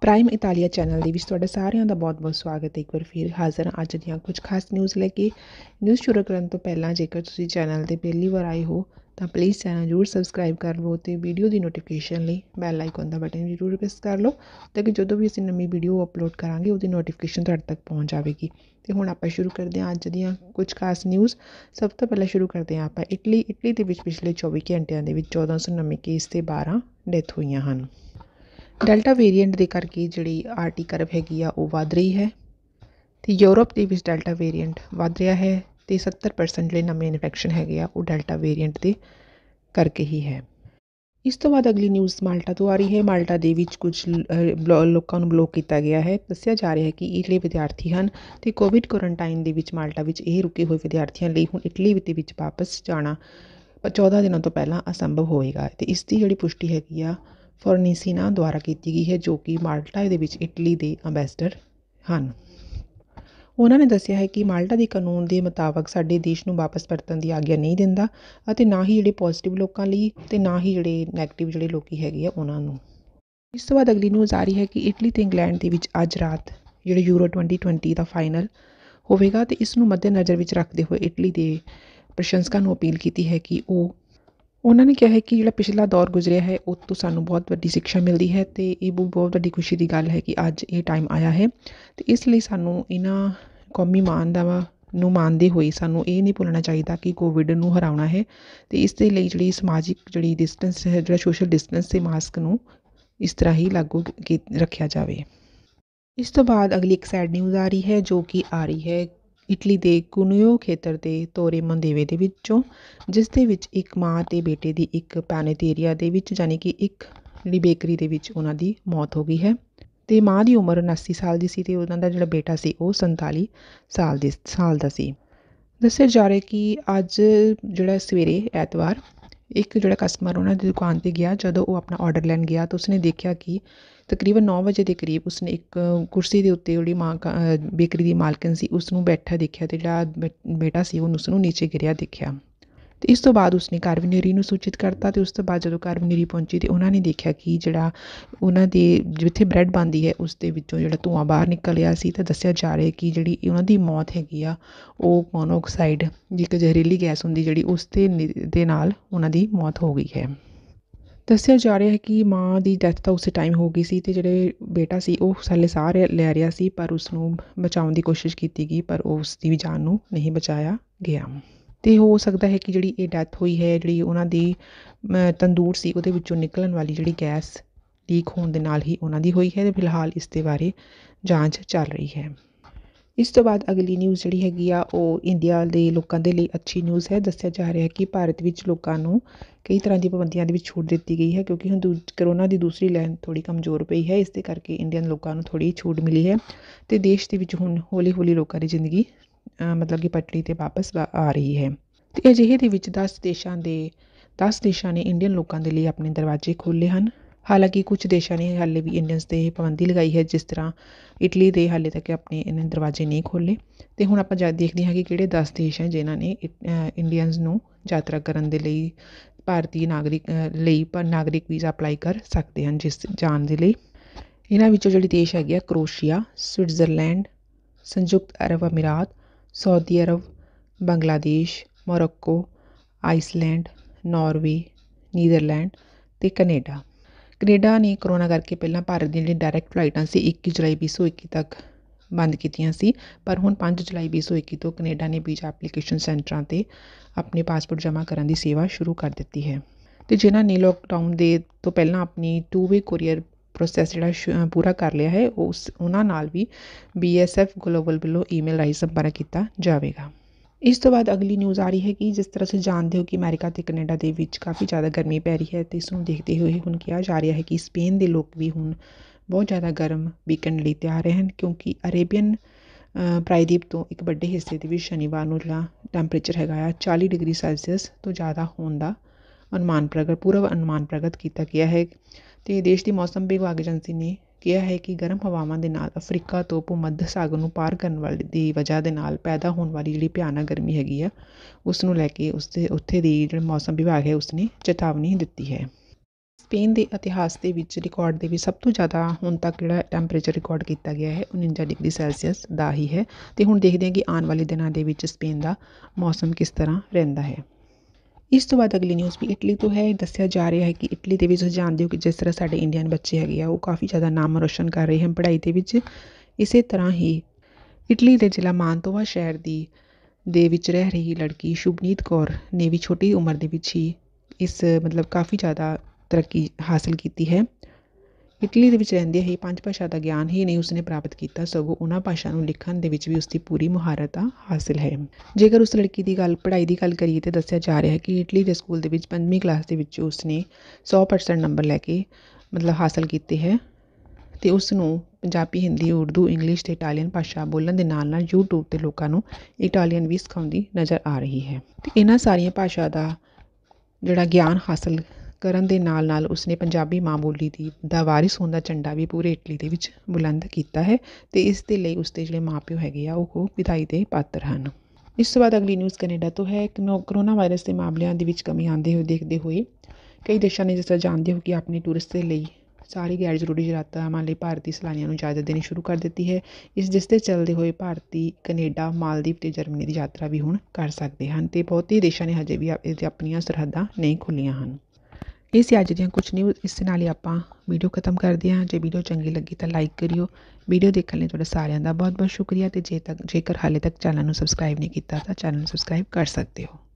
prime Italia channel ਦੇ ਵਿੱਚ ਤੁਹਾਡਾ ਸਾਰਿਆਂ ਦਾ ਬਹੁਤ-ਬਹੁਤ ਸਵਾਗਤ ਹੈ ਇੱਕ ਵਾਰ ਫਿਰ ਹਾਜ਼ਰ ਅੱਜ ਦੀਆਂ ਕੁਝ ਖਾਸ ਨਿਊਜ਼ ਲੈ ਕੇ ਨਿਊਜ਼ ਸ਼ੁਰੂ ਕਰਨ ਤੋਂ ਪਹਿਲਾਂ ਜੇਕਰ ਤੁਸੀਂ ਚੈਨਲ ਤੇ ਪਹਿਲੀ ਵਾਰ ਆਏ ਹੋ ਤਾਂ ਪਲੀਜ਼ ਚੈਨਲ ਜ਼ਰੂਰ ਸਬਸਕ੍ਰਾਈਬ ਕਰ ਲਵੋ ਤੇ ਵੀਡੀਓ ਦੀ ਨੋਟੀਫਿਕੇਸ਼ਨ ਲਈ ਬੈਲ ਆਈਕਨ ਦਾ ਬਟਨ ਜ਼ਰੂਰ ਪ੍ਰੈਸ ਕਰ ਲਓ ਤਾਂ ਕਿ ਜਦੋਂ ਵੀ ਅਸੀਂ ਨਵੀਂ ਵੀਡੀਓ ਅਪਲੋਡ ਕਰਾਂਗੇ ਉਹਦੀ ਨੋਟੀਫਿਕੇਸ਼ਨ ਤੁਹਾਡੇ ਤੱਕ ਪਹੁੰਚ ਜਾਵੇਗੀ ਤੇ ਹੁਣ ਆਪਾਂ ਸ਼ੁਰੂ ਕਰਦੇ ਹਾਂ ਅੱਜ ਦੀਆਂ ਕੁਝ ਖਾਸ ਨਿਊਜ਼ ਸਭ ਤੋਂ ਪਹਿਲਾਂ ਸ਼ੁਰੂ ਕਰਦੇ ਹਾਂ ਆਪਾਂ ਇਟਲੀ ਇਟਲੀ ਦੇ ਵਿੱਚ ਪਿਛਲੇ 24 ਘੰਟਿਆਂ ਦੇ ਵਿੱਚ 1409 ਕੇਸ ਤੇ 12 ਡੈਥ ਹੋਈਆਂ ਹਨ ਡੈਲਟਾ ਵੇਰੀਐਂਟ ਦੇ ਕਰਕੇ ਜਿਹੜੀ ਆਰਟੀ ਕਰਵ ਹੈਗੀ ਆ ਉਹ ਵਧ ਰਹੀ ਹੈ ਤੇ ਯੂਰਪ ਦੇ ਵਿੱਚ ਡੈਲਟਾ ਵੇਰੀਐਂਟ ਵਧ ਰਿਹਾ ਹੈ ਤੇ 70% ਜਿਹੜੇ ਨਵੇਂ ਇਨਫੈਕਸ਼ਨ ਹੈਗੇ ਆ ਉਹ ਡੈਲਟਾ ਵੇਰੀਐਂਟ ਦੇ ਕਰਕੇ ਹੀ ਹੈ ਇਸ ਤੋਂ ਬਾਅਦ ਅਗਲੀ ਨਿਊਜ਼ ਮਾਲਟਾ ਤੋਂ ਆ ਰਹੀ ਹੈ ਮਾਲਟਾ ਦੇ ਵਿੱਚ ਕੁਝ ਲੋਕਾਂ ਨੂੰ ਬਲੌਕ ਕੀਤਾ ਗਿਆ ਹੈ ਦੱਸਿਆ ਜਾ ਰਿਹਾ ਹੈ ਕਿ ਇਟਲੀ ਵਿਦਿਆਰਥੀ ਹਨ ਤੇ ਕੋਵਿਡ ਕੁਆਰੰਟਾਈਨ ਦੇ ਵਿੱਚ ਮਾਲਟਾ ਵਿੱਚ ਇਹ ਰੁਕੇ ਹੋਏ ਵਿਦਿਆਰਥੀਆਂ ਲਈ ਹੁਣ ਇਟਲੀ ਦੇ ਵਿੱਚ ਵਾਪਸ ਜਾਣਾ 14 ਦਿਨਾਂ ਤੋਂ ਪਹਿਲਾਂ ਅਸੰਭਵ ਹੋਏਗਾ ਤੇ ਇਸ ਦੀ ਜਿਹੜੀ ਪੁਸ਼ਟੀ ਹੈਗੀ ਆ ਫੋਰਨੀਸੀਨਾ ਦੁਆਰਾ ਕੀਤੀ ਗਈ ਹੈ ਜੋ ਕਿ ਮਾਲਟਾ ਦੇ ਵਿੱਚ ਇਟਲੀ ਦੇ ਅੰਬੈਸਡਰ ਹਨ ਉਹਨਾਂ ਨੇ ਦੱਸਿਆ ਹੈ ਕਿ ਮਾਲਟਾ ਦੇ ਕਾਨੂੰਨ ਦੇ ਮੁਤਾਬਕ ਸਾਡੇ ਦੇਸ਼ ਨੂੰ ਵਾਪਸ ਪਰਤਣ ਦੀ ਆਗਿਆ ਨਹੀਂ ਦਿੰਦਾ ਅਤੇ ਨਾ ਹੀ ਜਿਹੜੇ ਪੋਜ਼ਿਟਿਵ ਲੋਕਾਂ ਲਈ ਤੇ ਨਾ ਹੀ ਜਿਹੜੇ ਨੈਗੇਟਿਵ ਜਿਹੜੇ ਲੋਕੀ ਹੈਗੇ ਆ ਉਹਨਾਂ ਨੂੰ ਇਸ ਤੋਂ ਬਾਅਦ ਅਗਲੀ ਨਿਊਜ਼ ਆ ਰਹੀ ਹੈ ਕਿ ਇਟਲੀ ਤੇ ਇੰਗਲੈਂਡ ਦੇ ਵਿੱਚ ਅੱਜ ਰਾਤ ਜਿਹੜਾ ਯੂਰੋ 2020 ਦਾ ਫਾਈਨਲ ਹੋਵੇਗਾ ਤੇ ਇਸ ਨੂੰ ਮੱਦੇਨਜ਼ਰ ਵਿੱਚ ਰੱਖਦੇ ਹੋਏ ਇਟਲੀ ਦੇ ਪ੍ਰਸ਼ੰਸਕਾਂ ਨੂੰ ਅਪੀਲ ਕੀਤੀ ਹੈ ਕਿ ਉਹ ਉਹਨਾਂ ਨੇ ਕਿਹਾ ਹੈ ਕਿ ਜਿਹੜਾ ਪਿਛਲਾ ਦੌਰ ਗੁਜ਼ਰਿਆ ਹੈ ਉਸ ਤੋਂ ਸਾਨੂੰ ਬਹੁਤ ਵੱਡੀ ਸਿੱਖਿਆ ਮਿਲਦੀ ਹੈ ਤੇ ਇਹ ਬਹੁਤ ਵੱਡੀ ਖੁਸ਼ੀ ਦੀ ਗੱਲ ਹੈ ਕਿ ਅੱਜ ਇਹ ਟਾਈਮ ਆਇਆ ਹੈ ਤੇ ਇਸ ਲਈ ਸਾਨੂੰ ਇਹਨਾਂ ਕੌਮੀ ਮਾਣ ਦਾ ਨੂੰ ਮੰਨਦੇ ਹੋਏ ਸਾਨੂੰ ਇਹ ਨਹੀਂ ਭੁੱਲਣਾ ਚਾਹੀਦਾ ਕਿ ਕੋਵਿਡ ਨੂੰ ਹਰਾਉਣਾ ਹੈ ਤੇ ਇਸ ਦੇ ਲਈ ਜਿਹੜੀ ਸਮਾਜਿਕ ਜਿਹੜੀ ਡਿਸਟੈਂਸ ਹੈ ਜਿਹੜਾ ਸੋਸ਼ਲ ਡਿਸਟੈਂਸ ਤੇ ਮਾਸਕ ਨੂੰ ਇਸ ਤਰ੍ਹਾਂ ਹੀ ਲਾਗੂ ਰੱਖਿਆ ਜਾਵੇ ਇਸ ਤੋਂ ਬਾਅਦ ਅਗਲੀ ਇੱਕ ਸੈਡ ਨਿਊਜ਼ ਆ ਰਹੀ ਹੈ ਜੋ ਕਿ ਆ ਰਹੀ ਹੈ ਇਟਲੀ ਦੇ ਕੁਨਿਓ ਖੇਤਰ ਦੇ ਤੋਰੇ ਮੰਦੇਵੇ ਦੇ ਵਿੱਚੋਂ ਜਿਸ ਦੇ ਵਿੱਚ ਇੱਕ ਮਾਂ ਤੇ ਬੇਟੇ ਦੀ ਇੱਕ ਪੈਨੇਟੇਰੀਆ ਦੇ ਵਿੱਚ ਯਾਨੀ ਕਿ ਇੱਕ ਜਿਹੜੀ ਬੇਕਰੀ ਦੇ ਵਿੱਚ ਉਹਨਾਂ ਦੀ ਮੌਤ ਹੋ ਗਈ ਹੈ ਤੇ ਮਾਂ ਦੀ ਉਮਰ ਉਨਾਸੀ ਸਾਲ ਦੀ ਸੀ ਤੇ ਉਹਨਾਂ ਦਾ ਜਿਹੜਾ ਬੇਟਾ ਸੀ ਉਹ 47 ਸਾਲ ਦੀ ਸਾਲ ਦਾ ਸੀ ਦੱਸਿਆ ਜਾ ਰਿਹਾ ਕਿ ਅੱਜ ਜਿਹੜਾ ਸਵੇਰੇ ਐਤਵਾਰ ਇੱਕ ਜਿਹੜਾ ਕਸਟਮਰ ਉਹਨਾਂ ਦੀ ਦੁਕਾਨ 'ਤੇ ਗਿਆ ਜਦੋਂ ਉਹ ਆਪਣਾ ਆਰਡਰ ਲੈਣ ਗਿਆ ਤਾਂ ਉਸਨੇ ਦੇਖਿਆ ਕਿ ਤਕਰੀਬਨ 9 ਵਜੇ ਦੇ ਕਰੀਬ ਉਸਨੇ ਇੱਕ ਕੁਰਸੀ ਦੇ ਉੱਤੇ ਜਿਹੜੀ ਮਾਂ ਬੇਕਰੀ ਦੀ ਮਾਲਕਨ ਸੀ ਉਸ ਨੂੰ ਬੈਠਾ ਦੇਖਿਆ ਤੇ ਜਿਹੜਾ ਬੇਟਾ ਸੀ ਉਹ ਉਸ ਨੂੰ ਨੀਚੇ ਗਿਰਿਆ ਦੇਖਿਆ ਤੇ ਇਸ ਤੋਂ ਬਾਅਦ ਉਸਨੇ ਕਾਰਵਨੇਰੀ ਨੂੰ ਸੂਚਿਤ ਕਰਤਾ ਤੇ ਉਸ ਤੋਂ ਬਾਅਦ ਜਦੋਂ ਕਾਰਵਨੇਰੀ ਪਹੁੰਚੀ ਤੇ ਉਹਨਾਂ ਨੇ ਦੇਖਿਆ ਕਿ ਜਿਹੜਾ ਉਹਨਾਂ ਦੇ ਜਿੱਥੇ ਬ੍ਰੈਡ ਬੰਦੀ ਹੈ ਉਸ ਦੇ ਵਿੱਚੋਂ ਜਿਹੜਾ ਧੂਆ ਬਾਹਰ ਨਿਕਲਿਆ ਸੀ ਤਾਂ ਦੱਸਿਆ ਜਾ ਰਿਹਾ ਕਿ ਜਿਹੜੀ ਉਹਨਾਂ ਦੀ ਮੌਤ ਹੈਗੀ ਆ ਉਹ ਮੋਨੋਆਕਸਾਈਡ ਜਿੱਕ ਜ਼ਹਿਰੀਲੀ ਗੈਸ ਹੁੰਦੀ ਜਿਹੜੀ ਉਸ ਦੇ ਦੇ ਨਾਲ ਉਹਨਾਂ ਦੀ ਮੌਤ ਹੋ ਗਈ ਹੈ ਦੱਸਿਆ ਜਾ ਰਿਹਾ ਹੈ ਕਿ ਮਾਂ ਦੀ ਡੈਥ ਤਾਂ ਉਸੇ ਟਾਈਮ ਹੋ ਗਈ ਸੀ ਤੇ ਜਿਹੜੇ ਬੇਟਾ ਸੀ ਉਹ ਸਾਲੇ ਸਾਹ ਲੈ ਰਿਹਾ ਸੀ ਪਰ ਉਸ ਨੂੰ ਬਚਾਉਣ ਦੀ ਕੋਸ਼ਿਸ਼ ਕੀਤੀ ਗਈ ਪਰ ਉਸ ਦੀ ਜਾਨ ਨੂੰ ਨਹੀਂ ਬਚਾਇਆ ਗਿਆ ਤੇ ਹੋ ਸਕਦਾ ਹੈ ਕਿ ਜਿਹੜੀ ਇਹ ਡੈਥ ਹੋਈ ਹੈ ਜਿਹੜੀ ਉਹਨਾਂ ਦੀ ਤੰਦੂਰ ਸੀ ਉਹਦੇ ਵਿੱਚੋਂ ਨਿਕਲਣ ਵਾਲੀ ਜਿਹੜੀ ਗੈਸ ਲੀਕ ਹੋਣ ਦੇ ਨਾਲ ਹੀ ਉਹਨਾਂ ਦੀ ਹੋਈ ਹੈ ਤੇ ਫਿਲਹਾਲ ਇਸ ਦੇ ਬਾਰੇ ਜਾਂਚ ਚੱਲ ਰਹੀ ਹੈ ਇਸ ਤੋਂ ਬਾਅਦ ਅਗਲੀ ਨਿਊਜ਼ ਜਿਹੜੀ ਹੈਗੀ ਆ ਉਹ ਇੰਡੀਆ ਦੇ ਲੋਕਾਂ ਦੇ ਲਈ ਅੱਛੀ ਨਿਊਜ਼ ਹੈ ਦੱਸਿਆ ਜਾ ਰਿਹਾ ਹੈ ਕਿ ਭਾਰਤ ਵਿੱਚ ਲੋਕਾਂ ਨੂੰ ਕਈ ਤਰ੍ਹਾਂ ਦੀ ਪਾਬੰਦੀਆਂ ਦੇ ਵਿੱਚ ਛੋਟ ਦਿੱਤੀ ਗਈ ਹੈ ਕਿਉਂਕਿ ਹੁਣ ਕਰੋਨਾ ਦੀ ਦੂਸਰੀ ਲਹਿਰ ਥੋੜੀ ਕਮਜ਼ੋਰ ਪਈ ਹੈ ਇਸ ਦੇ ਕਰਕੇ ਇੰਡੀਅਨ ਲੋਕਾਂ ਨੂੰ ਥੋੜੀ ਛੋਟ ਮਿਲੀ ਹੈ ਤੇ ਦੇਸ਼ ਦੇ ਵਿੱਚ ਹੁਣ ਹੌਲੀ-ਹੌਲੀ ਲੋਕਾਂ ਦੀ ਜ਼ਿੰਦਗੀ ਮਤਲਬ ਕਿ ਪਟੜੀ 'ਤੇ ਵਾਪਸ ਆ ਰਹੀ ਹੈ ਅਤੇ ਅਜਿਹੇ ਦੇ ਵਿੱਚ 10 ਦੇਸ਼ਾਂ ਦੇ 10 ਦੇਸ਼ਾਂ ਨੇ ਇੰਡੀਅਨ ਲੋਕਾਂ ਦੇ ਲਈ ਆਪਣੇ ਦਰਵਾਜ਼ੇ ਖੋਲ੍ਹੇ ਹਨ ਹਾਲਾਂਕਿ ਕੁਝ ਦੇਸ਼ਾਂ ਨੇ ਹਾਲੇ ਵੀ ਇੰਡੀਅਨਸ 'ਤੇ ਪਾਬੰਦੀ ਲਗਾਈ ਹੈ ਜਿਸ ਤਰ੍ਹਾਂ ਇਟਲੀ ਦੇ ਹਾਲੇ ਤੱਕ ਆਪਣੇ ਇਹਨਾਂ ਦਰਵਾਜ਼ੇ ਨਹੀਂ ਖੋਲ੍ਹੇ ਤੇ ਹੁਣ ਆਪਾਂ ਜਦ ਦੇਖਦੇ ਹਾਂ ਕਿ ਕਿਹੜੇ 10 ਦੇਸ਼ ਹੈ ਜਿਨ੍ਹਾਂ ਨੇ ਇੰਡੀਅਨਸ ਨੂੰ ਯਾਤਰਾ ਕਰਨ ਦੇ ਲਈ ਭਾਰਤੀ ਨਾਗਰਿਕ ਲਈ ਪਰ ਨਾਗਰਿਕ ਵੀਜ਼ਾ ਅਪਲਾਈ ਕਰ ਸਕਦੇ ਹਨ ਜਿਸ ਜਾਣ ਦੇ ਲਈ ਇਹਨਾਂ ਵਿੱਚੋਂ ਜਿਹੜੀ ਦੇਸ਼ ਹੈਗੇ ਆ ਕਰੋਸ਼ੀਆ ਸਵਿਟਜ਼ਰਲੈਂਡ ਸੰਯੁਕਤ ਅਰਬ ਅਮੀਰਾਤ ਸਾਊਦੀ ਅਰਬ Bangladesh Morocco Iceland Norway Netherland ਤੇ ਕੈਨੇਡਾ ਕੈਨੇਡਾ ਨੇ ਕਰੋਨਾ ਕਰਕੇ ਪਹਿਲਾਂ ਭਾਰਤ ਦੀਆਂ ਜਿਹੜੀਆਂ ਡਾਇਰੈਕਟ ਫਲਾਈਟਾਂ ਸੀ ਇੱਕੀ ਜੁਲਾਈ 2021 ਤੱਕ ਬੰਦ ਕੀਤੀਆਂ ਸੀ ਪਰ ਹੁਣ 5 ਜੁਲਾਈ 2021 ਤੋਂ ਕੈਨੇਡਾ ਨੇ ਵੀਜ਼ਾ ਐਪਲੀਕੇਸ਼ਨ ਸੈਂਟਰਾਂ 'ਤੇ ਆਪਣੇ ਪਾਸਪੋਰਟ ਜਮ੍ਹਾਂ ਕਰਨ ਦੀ ਸੇਵਾ ਸ਼ੁਰੂ ਕਰ ਦਿੱਤੀ ਹੈ ਤੇ ਜਿਨ੍ਹਾਂ ਨੇ ਲੋਕਡਾਊਨ ਦੇ ਤੋਂ ਪਹਿਲਾਂ ਆਪਣੀ ਟੂ ਵੇ ਕੋਰੀਅਰ प्रोसैस जोड़ा पूरा कर लिया है उस उन्होंने भी बी एस एफ ग्लोबल वालों ईमेल राही संपर्क किया जाएगा इस तो बाद अगली न्यूज़ आ रही है कि जिस तरह से जानते हो कि अमेरिका तो कनेडा के काफ़ी ज़्यादा गर्मी पै रही है तो इसको देखते हुए हूँ किया जा रहा है कि स्पेन के लोग भी हूँ बहुत ज़्यादा गर्म वीकेंड बीकन तैयार हैं क्योंकि अरेबियन प्रायद्वीप तो एक बड़े हिस्से के भी शनिवार को जो टैंपरेचर है आ चाली डिग्री सैलसीयस तो ज़्यादा होने का अनुमान प्रगट पूर्व अनुमान प्रगट किया गया है ਅਤੇ ਦੇਸ਼ ਦੀ ਮੌਸਮ ਵਿਭਾਗ ਏਜੰਸੀ ਨੇ ਕਿਹਾ ਹੈ ਕਿ ਗਰਮ ਹਵਾਵਾਂ ਦੇ ਨਾਲ ਅਫਰੀਕਾ ਤੋਂ ਭੂਮੱਧ ਸਾਗਰ ਨੂੰ ਪਾਰ ਕਰਨ ਵਾਲੀ ਦੀ ਵਜ੍ਹਾ ਦੇ ਨਾਲ ਪੈਦਾ ਹੋਣ ਵਾਲੀ ਜਿਹੜੀ ਭਿਆਨਕ ਗਰਮੀ ਹੈਗੀ ਆ ਉਸ ਨੂੰ ਲੈ ਕੇ ਉਸਦੇ ਉੱਥੇ ਦੀ ਜਿਹੜਾ ਮੌਸਮ ਵਿਭਾਗ ਹੈ ਉਸਨੇ ਚੇਤਾਵਨੀ ਦਿੱਤੀ ਹੈ ਸਪੇਨ ਦੇ ਇਤਿਹਾਸ ਦੇ ਵਿੱਚ ਰਿਕਾਰਡ ਦੇ ਵੀ ਸਭ ਤੋਂ ਜ਼ਿਆਦਾ ਹੁਣ ਤੱਕ ਜਿਹੜਾ ਟੈਂਪਰੇਚਰ ਰਿਕਾਰਡ ਕੀਤਾ ਗਿਆ ਹੈ 49 ਡਿਗਰੀ ਸੈਲਸੀਅਸ ਦਾ ਹੀ ਹੈ ਤੇ ਹੁਣ ਦੇਖਦੇ ਹਾਂ ਕਿ ਆਉਣ ਵਾਲੇ ਦਿਨਾਂ ਦੇ ਵਿੱਚ ਸਪੇਨ ਦਾ ਮੌਸਮ ਕਿਸ ਤਰ੍ਹਾਂ ਰਹਿੰਦਾ ਹੈ ਇਸ ਤੋਂ ਬਾਅਦ ਅਗਲੀ ਨਿਊਜ਼ ਵੀ ਇਟਲੀ ਤੋਂ ਹੈ ਦੱਸਿਆ ਜਾ ਰਿਹਾ ਹੈ ਕਿ ਇਟਲੀ ਦੇ ਵਿੱਚ ਤੁਸੀਂ ਜਾਣਦੇ ਹੋ ਕਿ ਜਿਸ ਤਰ੍ਹਾਂ ਸਾਡੇ ਇੰਡੀਅਨ ਬੱਚੇ ਹੈਗੇ ਆ ਉਹ ਕਾਫੀ ਜ਼ਿਆਦਾ ਨਾਮ ਰੋਸ਼ਨ ਕਰ ਰਹੇ ਹਨ ਪੜ੍ਹਾਈ ਦੇ ਵਿੱਚ ਇਸੇ ਤਰ੍ਹਾਂ ਹੀ ਇਟਲੀ ਦੇ ਜ਼ਿਲ੍ਹਾ ਮਾਨਤੋਵਾ ਸ਼ਹਿਰ ਦੀ ਦੇ ਵਿੱਚ ਰਹਿ ਰਹੀ ਲੜਕੀ ਸ਼ੁਭਨੀਤ ਕੌਰ ਨੇ ਵੀ ਛੋਟੀ ਉਮਰ ਦੇ ਵਿੱਚ ਹੀ ਇਸ ਮਤਲਬ ਕਾਫੀ ਜ਼ਿਆਦਾ ਤਰੱਕੀ ਹਾਸਲ ਕੀਤੀ ਹੈ ਇਟਲੀ ਦੇ ਵਿੱਚ ਰਹਿੰਦਿਆਂ ਹੀ ਪੰਜ ਭਾਸ਼ਾ ਦਾ ਗਿਆਨ ਹੀ ਨਹੀਂ ਉਸਨੇ ਪ੍ਰਾਪਤ ਕੀਤਾ ਸਗੋਂ ਉਹਨਾਂ ਭਾਸ਼ਾ ਨੂੰ ਲਿਖਣ ਦੇ ਵਿੱਚ ਵੀ ਉਸਦੀ ਪੂਰੀ ਮੁਹਾਰਤ ਆ ਹਾਸਲ ਹੈ ਜੇਕਰ ਉਸ ਲੜਕੀ ਦੀ ਗੱਲ ਪੜ੍ਹਾਈ ਦੀ ਗੱਲ ਕਰੀਏ ਤੇ ਦੱਸਿਆ ਜਾ ਰਿਹਾ ਹੈ ਕਿ ਇਟਲੀ ਦੇ ਸਕੂਲ ਦੇ ਵਿੱਚ ਪੰਜਵੀਂ ਕਲਾਸ ਦੇ ਵਿੱਚ ਉਸਨੇ 100% ਨੰਬਰ ਲੈ ਕੇ ਮਤਲਬ ਹਾਸਲ ਕੀਤੇ ਹੈ ਤੇ ਉਸ ਨੂੰ ਪੰਜਾਬੀ ਹਿੰਦੀ ਉਰਦੂ ਇੰਗਲਿਸ਼ ਤੇ ਇਟਾਲੀਅਨ ਭਾਸ਼ਾ ਬੋਲਣ ਦੇ ਨਾਲ ਨਾਲ YouTube ਤੇ ਲੋਕਾਂ ਨੂੰ ਇਟਾਲੀਅਨ ਵੀ ਸਿਖਾਉਂਦੀ ਨਜ਼ਰ ਆ ਰਹੀ ਹੈ ਤੇ ਇਹਨਾਂ ਸਾਰੀਆਂ ਭਾਸ਼ਾ ਦਾ ਜਿਹੜਾ ਗਿਆਨ ਹਾਸਲ ਕਰਨ ਦੇ ਨਾਲ ਨਾਲ ਉਸਨੇ ਪੰਜਾਬੀ ਮਾਂ ਬੋਲੀ ਦੀ ਦਾ ਵਾਰਿਸ ਹੋਣ ਦਾ ਝੰਡਾ ਵੀ ਪੂਰੇ ਇਟਲੀ ਦੇ ਵਿੱਚ ਬੁਲੰਦ ਕੀਤਾ ਹੈ ਤੇ ਇਸ ਦੇ ਲਈ ਉਸਦੇ ਜਿਹੜੇ ਮਾਪਿਓ ਹੈਗੇ ਆ ਉਹ ਵਿਦਾਈ ਦੇ ਪਾਤਰ ਹਨ ਇਸ ਤੋਂ ਬਾਅਦ ਅਗਲੀ ਨਿਊਜ਼ ਕੈਨੇਡਾ ਤੋਂ ਹੈ ਕਿ ਕਰੋਨਾ ਵਾਇਰਸ ਦੇ ਮਾਮਲਿਆਂ ਦੇ ਵਿੱਚ ਕਮੀ ਆਉਂਦੇ ਹੋਏ ਦੇਖਦੇ ਹੋਏ ਕਈ ਦੇਸ਼ਾਂ ਨੇ ਜਿਸ ਤਰ੍ਹਾਂ ਜਾਣਦੇ ਹੋ ਕਿ ਆਪਣੇ ਟੂਰਿਸਟ ਦੇ ਲਈ ਸਾਰੀ ਗੈਰ ਜ਼ਰੂਰੀ ਮੰਨ ਲਈ ਭਾਰਤੀ ਸਲਾਨੀਆਂ ਨੂੰ ਇਜਾਜ਼ਤ ਦੇਣੀ ਸ਼ੁਰੂ ਕਰ ਦਿੱਤੀ ਹੈ ਇਸ ਜਿਸ ਦੇ ਚੱਲਦੇ ਹੋਏ ਭਾਰਤੀ ਕੈਨੇਡਾ ਮਾਲਦੀਵ ਤੇ ਜਰਮਨੀ ਦੀ ਯਾਤਰਾ ਵੀ ਹੁਣ ਕਰ ਸਕਦੇ ਹਨ ਤੇ ਬਹੁਤੇ ਦੇਸ਼ਾਂ ਨੇ ਹਜੇ ਵੀ ਆਪਣੀਆਂ ਸਰਹੱਦਾਂ ਨਹੀਂ ਖੁੱਲੀਆਂ ਹਨ ਇਹ ਸੀ ਅੱਜ ਦੀਆਂ ਕੁਝ ਨਿਊਜ਼ ਇਸ ਨਾਲ ਹੀ ਆਪਾਂ ਵੀਡੀਓ ਖਤਮ ਕਰਦੇ ਹਾਂ ਜੇ ਵੀਡੀਓ ਚੰਗੀ ਲੱਗੀ ਤਾਂ ਲਾਈਕ ਕਰਿਓ ਵੀਡੀਓ ਦੇਖਣ ਲਈ ਤੁਹਾਡਾ ਸਾਰਿਆਂ ਦਾ ਬਹੁਤ ਬਹੁਤ ਸ਼ੁਕਰੀਆ ਤੇ ਜੇ ਤੱਕ ਜੇਕਰ ਹਾਲੇ ਤੱਕ ਚੈਨਲ ਨੂੰ ਸਬਸਕ੍ਰਾਈਬ ਨਹੀਂ ਕੀਤਾ ਤਾਂ ਚੈਨਲ ਨੂੰ ਸਬਸਕ੍ਰਾਈਬ ਕਰ ਸਕਦੇ ਹੋ